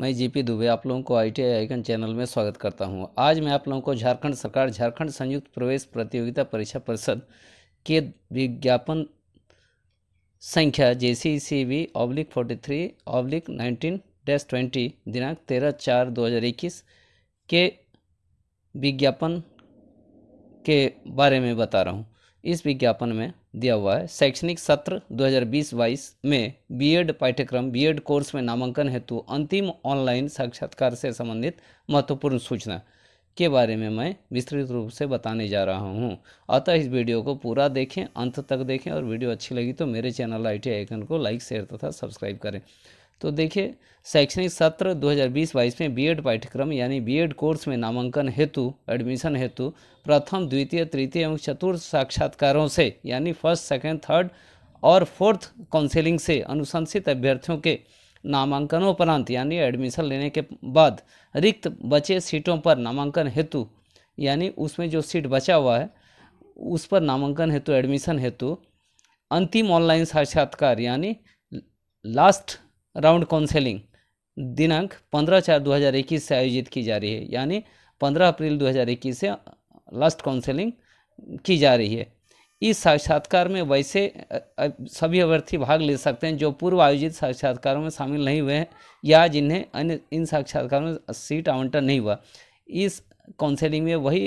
मैं जीपी दुबे आप लोगों को आई टी आइकन चैनल में स्वागत करता हूं। आज मैं आप लोगों को झारखंड सरकार झारखंड संयुक्त प्रवेश प्रतियोगिता परीक्षा परिषद के विज्ञापन संख्या J C C B oblique forty three oblique nineteen dash twenty दिनांक तेरह चार दो हज़ार इक्कीस के विज्ञापन के बारे में बता रहा हूँ इस विज्ञापन में दिया हुआ है शैक्षणिक सत्र 2020 हज़ार में बीएड पाठ्यक्रम बीएड कोर्स में नामांकन हेतु अंतिम ऑनलाइन साक्षात्कार से संबंधित महत्वपूर्ण सूचना के बारे में मैं विस्तृत रूप से बताने जा रहा हूँ अतः इस वीडियो को पूरा देखें अंत तक देखें और वीडियो अच्छी लगी तो मेरे चैनल आई टी आइकन को लाइक शेयर तथा सब्सक्राइब करें तो देखिए शैक्षणिक सत्र 2020-22 में बीएड पाठ्यक्रम यानी बीएड कोर्स में नामांकन हेतु एडमिशन हेतु प्रथम द्वितीय तृतीय एवं चतुर्थ साक्षात्कारों से यानी फर्स्ट सेकेंड थर्ड और फोर्थ काउंसिलिंग से अनुशंसित अभ्यर्थियों के नामांकनों उपरांत यानी एडमिशन लेने के बाद रिक्त बचे सीटों पर नामांकन हेतु यानी उसमें जो सीट बचा हुआ है उस पर नामांकन हेतु एडमिशन हेतु अंतिम ऑनलाइन साक्षात्कार यानी लास्ट राउंड काउंसलिंग दिनांक 15 चार 2021 से आयोजित की जा रही है यानी 15 अप्रैल 2021 से लास्ट काउंसलिंग की जा रही है इस साक्षात्कार में वैसे सभी अभ्यर्थी भाग ले सकते हैं जो पूर्व आयोजित साक्षात्कारों में शामिल नहीं हुए हैं या जिन्हें अन्य इन साक्षात्कारों में सीट आवंटन नहीं हुआ इस काउंसलिंग में वही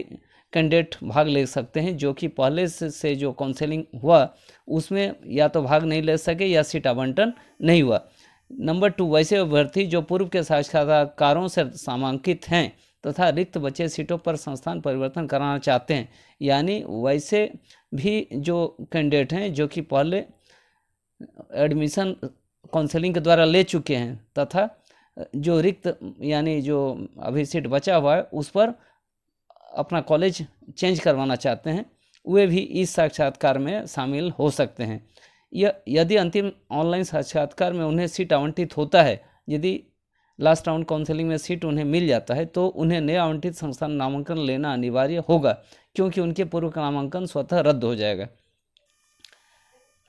कैंडिडेट भाग ले सकते हैं जो कि पहले से जो काउंसलिंग हुआ उसमें या तो भाग नहीं ले सके या सीट आवंटन नहीं हुआ नंबर टू वैसे अभ्यर्थी जो पूर्व के साक्षात्कारों से सामांकित हैं तथा तो रिक्त बचे सीटों पर संस्थान परिवर्तन कराना चाहते हैं यानी वैसे भी जो कैंडिडेट हैं जो कि पहले एडमिशन काउंसलिंग के द्वारा ले चुके हैं तथा जो रिक्त यानी जो अभी सीट बचा हुआ है उस पर अपना कॉलेज चेंज करवाना चाहते हैं वे भी इस साक्षात्कार में शामिल हो सकते हैं यदि अंतिम ऑनलाइन साक्षात्कार में उन्हें सीट आवंटित होता है यदि लास्ट राउंड काउंसलिंग में सीट उन्हें मिल जाता है तो उन्हें नए आवंटित संस्थान नामांकन लेना अनिवार्य होगा क्योंकि उनके पूर्व नामांकन स्वतः रद्द हो जाएगा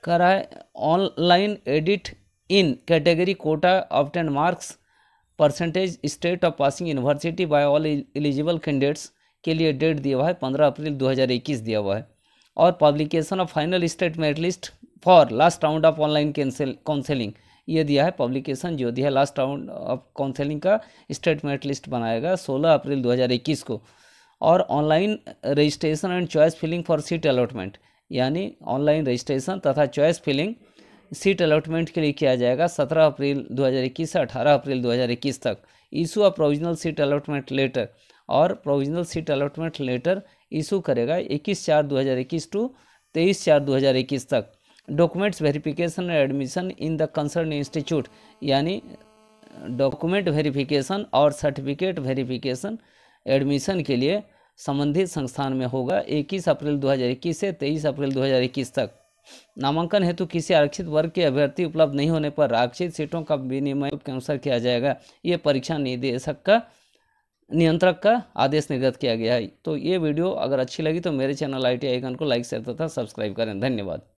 कराए online edit in category quota of ten marks percentage state of passing university by all eligible candidates के लिए डेट दिया हुआ है पंद्रह अप्रैल 2021 दिया हुआ है और publication of final state merit list for last round of online counselling ये दिया है पब्लिकेशन जो दिया है लास्ट राउंड ऑफ काउंसिलिंग का स्टेटमेंट लिस्ट बनाएगा 16 अप्रैल 2021 को और online registration and choice filling for seat allotment यानी ऑनलाइन रजिस्ट्रेशन तथा चॉइस फिलिंग सीट अलॉटमेंट के लिए किया जाएगा 17 अप्रैल 2021 से 18 अप्रैल 2021 तक issue of provisional seat allotment letter और provisional seat allotment letter issue करेगा इक्कीस चार इक्कीस टू तेईस चार इक्कीस तक documents verification admission in the concern institute यानी डॉक्यूमेंट वेरिफिकेशन और सर्टिफिकेट वेरिफिकेशन एडमिशन के लिए संबंधित संस्थान में होगा 21 अप्रैल 2021 से 23 अप्रैल 2021 तक नामांकन हेतु किसी आरक्षित वर्ग के अभ्यर्थी उपलब्ध नहीं होने पर आरक्षित सीटों का विनिमय के अनुसार किया जाएगा ये परीक्षा निदेशक का नियंत्रक का आदेश निर्गत किया गया है तो ये वीडियो अगर अच्छी लगी तो मेरे चैनल आई टी आइकन को लाइक शेयर तथा सब्सक्राइब करें धन्यवाद